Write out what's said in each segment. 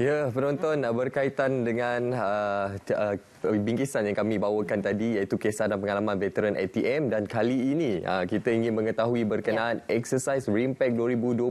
Ya, penonton berkaitan dengan uh, uh bingkisan yang kami bawakan tadi iaitu kisah dan pengalaman veteran ATM dan kali ini ah, kita ingin mengetahui berkenaan ya. exercise RIMPAC 2022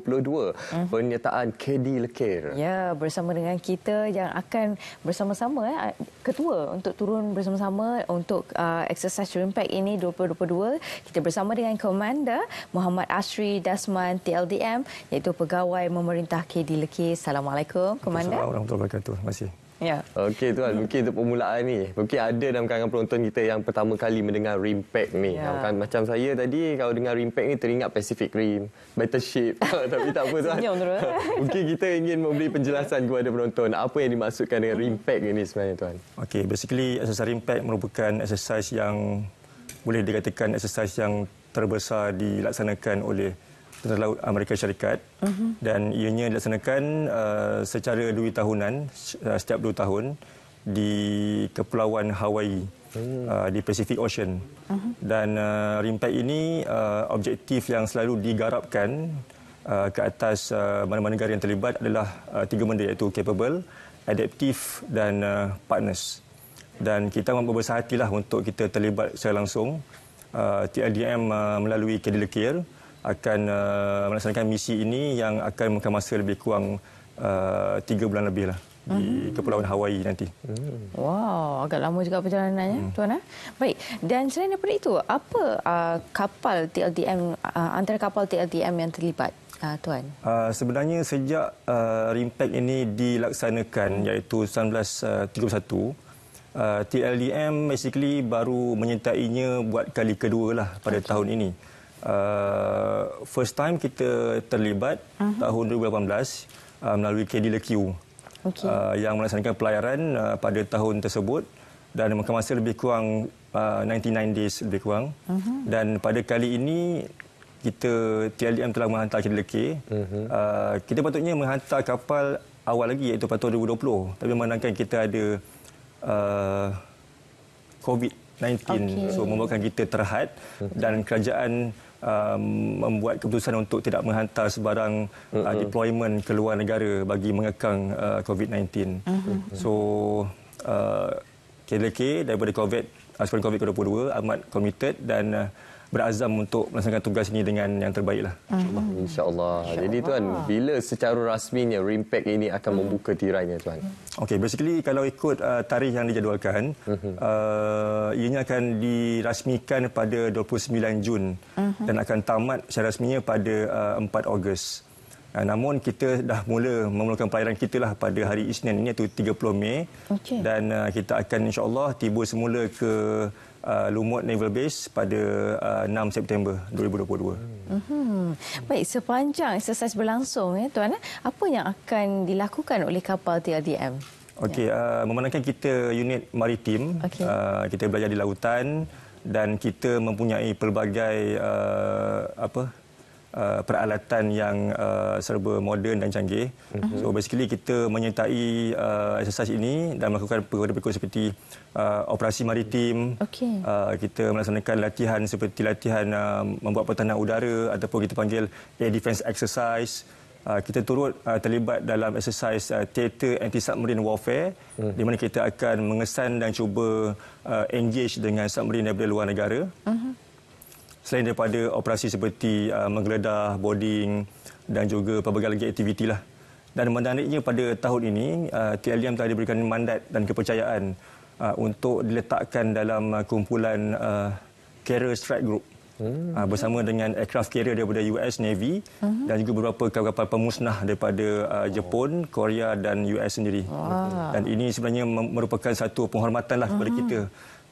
pernyataan Kedi Lekir. Ya, bersama dengan kita yang akan bersama-sama eh, ketua untuk turun bersama-sama untuk ah, exercise RIMPAC ini 2022. Kita bersama dengan Komander Muhammad Asri Dasman TLDM iaitu pegawai memerintah Kedi Lekir. Assalamualaikum Komander. Assalamualaikum warahmatullahi wabarakatuh. Terima kasih. Yeah. Okey tuan, ya. mungkin untuk permulaan ni. Mungkin ada dalam kalangan penonton kita yang pertama kali mendengar Rimpact ni. Yeah. Kan, macam saya tadi, kalau dengar Rimpact ni teringat Pacific Rim, Battleship. Tapi tak apa tuan. Senyum, mungkin kita ingin memberi penjelasan kepada penonton. Apa yang dimaksudkan dengan Rimpact ni sebenarnya tuan? Okey, basically exercise Rimpact merupakan exercise yang boleh dikatakan exercise yang terbesar dilaksanakan oleh Tentera Laut Amerika Syarikat uh-huh. dan ianya dilaksanakan uh, secara dua tahunan uh, setiap dua tahun di Kepulauan Hawaii uh-huh. uh, di Pacific Ocean uh-huh. dan uh, RIMPAC ini uh, objektif yang selalu digarapkan uh, ke atas uh, mana-mana negara yang terlibat adalah uh, tiga benda iaitu capable, adaptif dan uh, partners dan kita berbesar hatilah untuk kita terlibat secara langsung uh, TLDM uh, melalui Kedilekir. Kiel akan uh, melaksanakan misi ini yang akan memakan masa lebih kurang uh, tiga bulan lebih lah di ah. Kepulauan Hawaii nanti. Hmm. Wow, agak lama juga perjalanannya, hmm. Tuan. Eh? Baik, dan selain daripada itu, apa uh, kapal TLDM, uh, antara kapal TLDM yang terlibat, uh, Tuan? Uh, sebenarnya sejak uh, RIMPAC ini dilaksanakan, iaitu 1931, uh, TLDM uh, basically baru menyertainya buat kali kedua lah pada okay. tahun ini uh, first time kita terlibat uh mhm. -huh. tahun 2018 uh, melalui KDLQ okay. uh, yang melaksanakan pelayaran uh, pada tahun tersebut dan memakan masa lebih kurang uh, 99 days lebih kurang. Uh mhm. -huh. Dan pada kali ini kita TLDM telah menghantar KDLQ. Uh mhm. -huh. uh, kita patutnya menghantar kapal awal lagi iaitu pada tahun 2020 tapi memandangkan kita ada uh, COVID-19 okay. so membuatkan kita terhad dan kerajaan um, membuat keputusan untuk tidak menghantar sebarang uh, deployment ke luar negara bagi mengekang uh, COVID-19. Uh-huh. Mm-hmm. So uh, KLK daripada COVID, Askarun ah, COVID-22 amat committed dan ah, berazam untuk melaksanakan tugas ini dengan yang terbaik. Lah. Hmm. InsyaAllah. InsyaAllah. Jadi tuan, bila secara rasminya RIMPAC ini akan hmm. membuka tirainya tuan? Okey, basically kalau ikut uh, tarikh yang dijadualkan, uh, ianya akan dirasmikan pada 29 Jun uh-huh. dan akan tamat secara rasminya pada uh, 4 Ogos. Uh, namun kita dah mula memulakan pelayaran kita lah pada hari Isnin ini iaitu 30 Mei okay. dan uh, kita akan insya Allah tiba semula ke uh, Lumut Naval Base pada uh, 6 September 2022. Hmm. Baik, sepanjang exercise berlangsung, ya, Tuan, eh, apa yang akan dilakukan oleh kapal TLDM? Okey, uh, ya. memandangkan kita unit maritim, okay. uh, kita belajar di lautan dan kita mempunyai pelbagai uh, apa uh, peralatan yang uh, serba moden dan canggih. Mm-hmm. So basically kita menyertai uh, exercise ini dan melakukan perkara-perkara seperti uh, operasi maritim. Okay. Uh, kita melaksanakan latihan seperti latihan uh, membuat pertahanan udara ataupun kita panggil air defense exercise. Uh, kita turut uh, terlibat dalam exercise uh, theater anti-submarine warfare hmm. di mana kita akan mengesan dan cuba uh, engage dengan submarine dari luar negara. Uh-huh selain daripada operasi seperti uh, menggeledah, boarding dan juga pelbagai lagi aktiviti lah. Dan menariknya pada tahun ini, uh, TLM telah diberikan mandat dan kepercayaan uh, untuk diletakkan dalam uh, kumpulan uh, Carrier Strike Group. Hmm. Uh, bersama dengan aircraft carrier daripada US Navy hmm. dan juga beberapa kapal pemusnah daripada uh, Jepun, oh. Korea dan US sendiri. Wow. Dan ini sebenarnya merupakan satu penghormatanlah kepada hmm. kita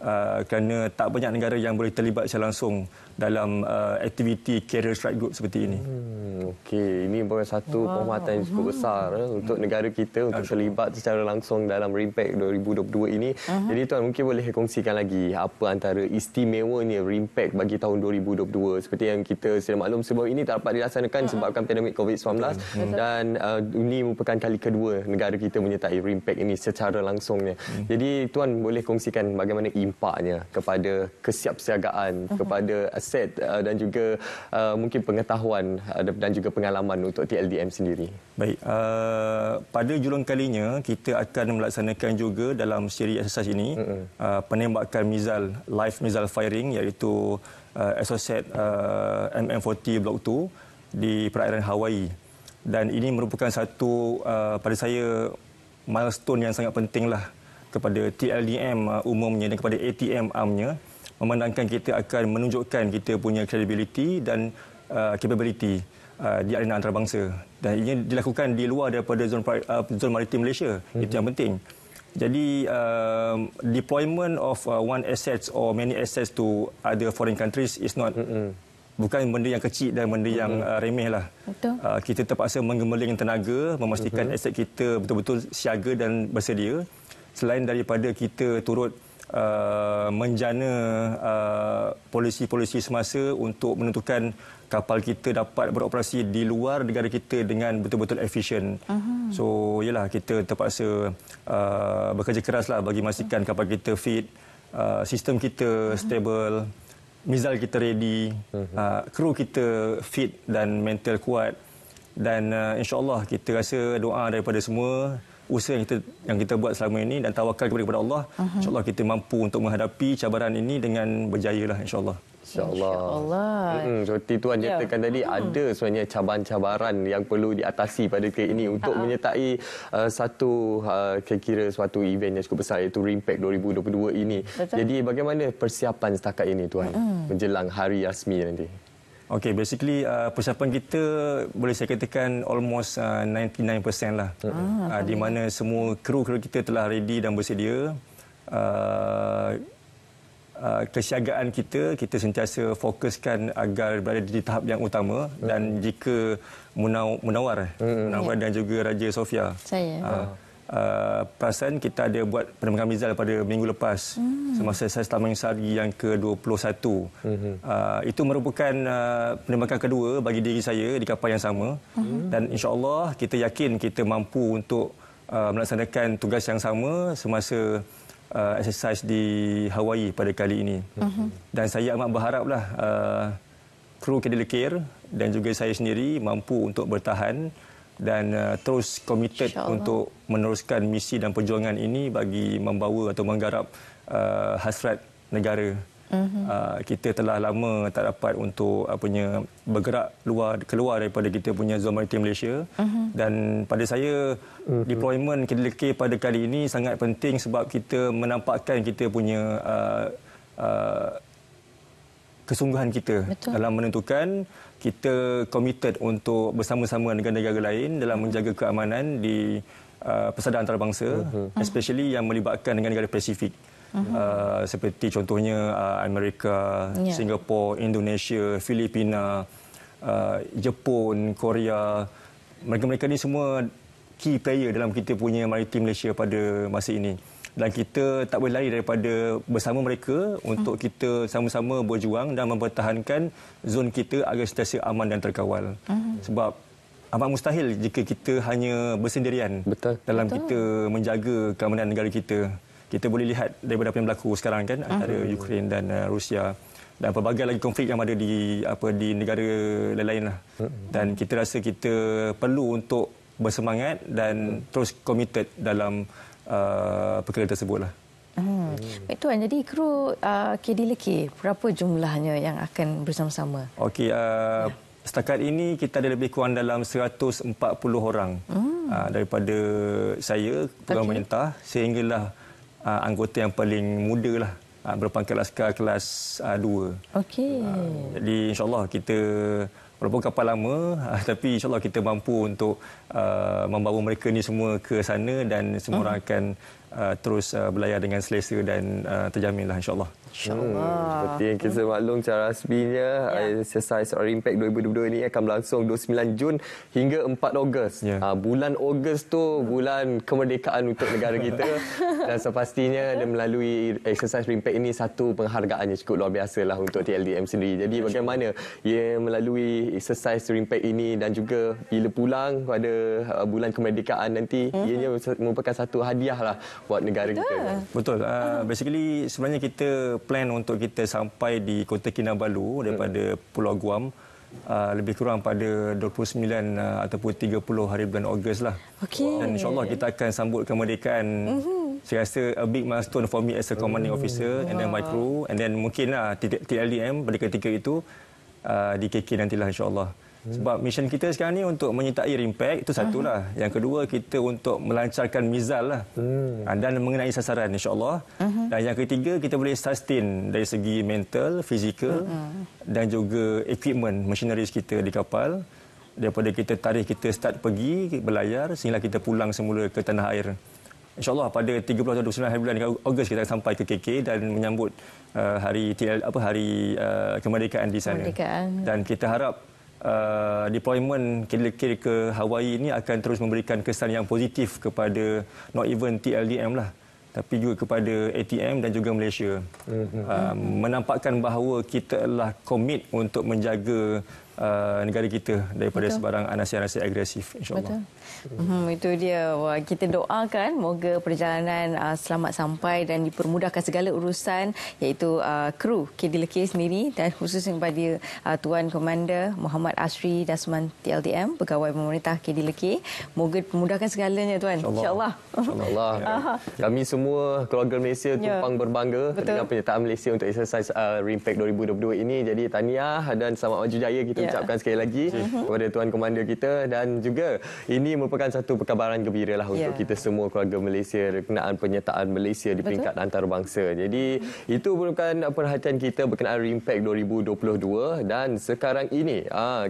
uh, kerana tak banyak negara yang boleh terlibat secara langsung dalam uh, aktiviti carrier strike group seperti ini. Hmm, Okey, ini merupakan satu wow. penghormatan yang cukup besar eh, hmm. untuk negara kita untuk Aduh. terlibat secara langsung dalam RIMPAC 2022 ini. Uh-huh. Jadi tuan mungkin boleh kongsikan lagi apa antara istimewanya RIMPAC bagi tahun 2022 seperti yang kita sudah maklum sebelum ini tak dapat dilaksanakan uh-huh. sebabkan pandemik COVID-19 hmm. dan uh, ini merupakan kali kedua negara kita menyertai RIMPAC ini secara langsungnya. Hmm. Jadi tuan boleh kongsikan bagaimana impaknya kepada kesiapsiagaan, uh-huh. kepada aset uh, dan juga uh, mungkin pengetahuan uh, dan juga pengalaman untuk TLDM sendiri? Baik, uh, pada julung kalinya kita akan melaksanakan juga dalam siri exercise ini uh-huh. uh, penembakan misal live misal firing iaitu uh, SOSET uh, MM40 Block 2 di perairan Hawaii dan ini merupakan satu uh, pada saya milestone yang sangat penting lah kepada TLDM uh, umumnya dan kepada ATM amnya memandangkan kita akan menunjukkan kita punya credibility dan uh, capability uh, di arena antarabangsa dan ini dilakukan di luar daripada zon uh, maritim Malaysia mm-hmm. itu mhm. yang penting jadi um, deployment of uh, one assets or many assets to other foreign countries is not mm-hmm. bukan benda yang kecil dan benda yang mm-hmm. uh, remeh lah. Betul. Uh, kita terpaksa menggemeling tenaga memastikan mm-hmm. aset kita betul-betul siaga dan bersedia selain daripada kita turut uh, menjana uh, polisi-polisi semasa untuk menentukan kapal kita dapat beroperasi di luar negara kita dengan betul-betul efisien. Uh-huh. So, yalah kita terpaksa uh, bekerja keraslah bagi memastikan kapal kita fit, uh, sistem kita uh-huh. stable, misal kita ready, mhm. uh, kru kita fit dan mental kuat. Dan uh, insya-Allah kita rasa doa daripada semua usaha yang kita yang kita buat selama ini dan tawakal kepada Allah uh-huh. insyaallah kita mampu untuk menghadapi cabaran ini dengan berjaya lah insyaallah insyaallah Insya hmm seperti so, tuan ya. nyatakan yeah. tadi uh ada sebenarnya cabaran-cabaran yang perlu diatasi pada kali ini untuk uh menyertai uh, satu uh, kira-kira suatu event yang cukup besar iaitu Rimpact 2022 ini Betul. jadi bagaimana persiapan setakat ini tuan uh menjelang hari rasmi nanti Okay, basically uh, persiapan kita boleh saya katakan almost uh, 99% lah. Ah, uh, di mana semua kru-kru kita telah ready dan bersedia. Uh, uh, kesiagaan kita, kita sentiasa fokuskan agar berada di tahap yang utama. Hmm. Dan jika Munaw- Munawar, eh, hmm. Munawar yeah. dan juga Raja Sofia. Saya. Uh, uh, perasan kita ada buat penemuan Rizal pada minggu lepas hmm. semasa saya selamanya sehari yang ke-21 hmm. uh, itu merupakan uh, penemakan kedua bagi diri saya di kapal yang sama hmm. dan insyaAllah kita yakin kita mampu untuk uh, melaksanakan tugas yang sama semasa uh, exercise di Hawaii pada kali ini hmm. dan saya amat berharaplah uh, kru Kedilekir dan juga saya sendiri mampu untuk bertahan dan uh, terus committed untuk meneruskan misi dan perjuangan ini bagi membawa atau menggarap uh, hasrat negara. Mhm. Uh, kita telah lama tak dapat untuk apanya uh, bergerak luar keluar daripada kita punya zon maritim Malaysia uh-huh. dan pada saya uh-huh. deployment KDLK pada kali ini sangat penting sebab kita menampakkan kita punya uh, uh, kesungguhan kita Betul. dalam menentukan kita komited untuk bersama-sama dengan negara negara lain dalam hmm. menjaga keamanan di uh, persada antarabangsa uh-huh. especially yang melibatkan dengan negara Pasifik uh-huh. uh, seperti contohnya uh, Amerika, yeah. Singapura, Indonesia, Filipina, uh, Jepun, Korea mereka-mereka ini semua key player dalam kita punya maritim Malaysia pada masa ini dan kita tak boleh lari daripada bersama mereka untuk hmm. kita sama-sama berjuang dan mempertahankan zon kita agar sentiasa aman dan terkawal. Hmm. Sebab amat mustahil jika kita hanya bersendirian Betul. dalam Betul. kita menjaga keamanan negara kita. Kita boleh lihat daripada apa yang berlaku sekarang kan hmm. antara Ukraine dan uh, Rusia dan pelbagai lagi konflik yang ada di apa di negara lain-lain lah. Hmm. Dan kita rasa kita perlu untuk bersemangat dan hmm. terus committed dalam Uh, perkara tersebutlah. Hmm. Itu, jadi kru uh, KD Leki, berapa jumlahnya yang akan bersama-sama? Okey, uh, ya. setakat ini kita ada lebih kurang dalam 140 orang hmm. uh, daripada saya, pegawai pemerintah, okay. sehinggalah uh, anggota yang paling muda lah uh, berpangkat laskar kelas uh, 2. Okey. Uh, jadi insyaAllah kita walaupun kapal lama uh, tapi insyaallah kita mampu untuk uh, membawa mereka ni semua ke sana dan semua hmm. orang akan Uh, terus uh, berlayar dengan selesa dan uh, terjaminlah insyaallah. Insyaallah. Hmm, seperti yang kita hmm. maklum cara rasminya ya. uh, exercise yeah. or impact 2022 ini akan berlangsung 29 Jun hingga 4 Ogos. Yeah. Uh, bulan Ogos tu bulan kemerdekaan untuk negara kita dan sepastinya dia melalui exercise impact ini satu penghargaan yang cukup luar biasa lah untuk TLDM sendiri. Jadi ya, bagaimana ia melalui exercise impact ini dan juga bila pulang pada uh, bulan kemerdekaan nanti mm-hmm. ianya merupakan satu hadiah lah buat negara Betul. kita. Betul. Uh, basically sebenarnya kita plan untuk kita sampai di Kota Kinabalu daripada hmm. Pulau Guam uh, lebih kurang pada 29 uh, ataupun 30 hari bulan Ogos lah. Okay. Dan insyaAllah kita akan sambut kemerdekaan mm-hmm. Saya rasa a big milestone for me as a commanding oh. officer mm. and then my crew and then mungkinlah TLDM pada ketika itu uh, di KK nantilah insyaAllah. Sebab mission kita sekarang ni untuk menyertai RIMPAC, itu satulah. Yang kedua, kita untuk melancarkan MIZAL lah. Hmm. Ah, dan mengenai sasaran insya insyaAllah. Mhm. Dan yang ketiga, kita boleh sustain dari segi mental, fizikal mhm. dan juga equipment, machinery kita di kapal. Daripada kita tarikh kita start pergi, berlayar, sehingga kita pulang semula ke tanah air. Insya Allah pada 30 hari 29 hari bulan Ogos kita akan sampai ke KK dan menyambut uh, hari TL, apa hari uh, kemerdekaan di sana. Kemerdekaan. Dan kita harap uh, deployment kira-kira ke Hawaii ini akan terus memberikan kesan yang positif kepada not even TLDM lah tapi juga kepada ATM dan juga Malaysia. Mm-hmm. Uh, menampakkan bahawa kita adalah komit untuk menjaga uh, negara kita daripada Betul. sebarang anasi-anasi agresif insyaallah. Mm-hmm, itu dia Wah, kita doakan moga perjalanan uh, selamat sampai dan dipermudahkan segala urusan iaitu uh, kru KD Lekir sendiri dan khususnya kepada uh, tuan komander Muhammad Asri Dasman TLDM pegawai pemerintah KD moga dipermudahkan segalanya tuan insyaallah. Insyaallah. Insya Kami semua keluarga Malaysia ya. tumpang ya. berbangga Betul. dengan penyertaan Malaysia untuk exercise uh, RIMPAC 2022 ini jadi tahniah dan selamat maju jaya kita ya ucapkan sekali lagi mhm. Mhm. kepada Tuan Komander kita dan juga ini merupakan satu perkabaran gembira lah untuk ya. kita semua keluarga Malaysia berkenaan penyertaan Malaysia di peringkat Betul. antarabangsa. Jadi mhm. itu merupakan perhatian kita berkenaan RIMPAC 2022 dan sekarang ini. Ah,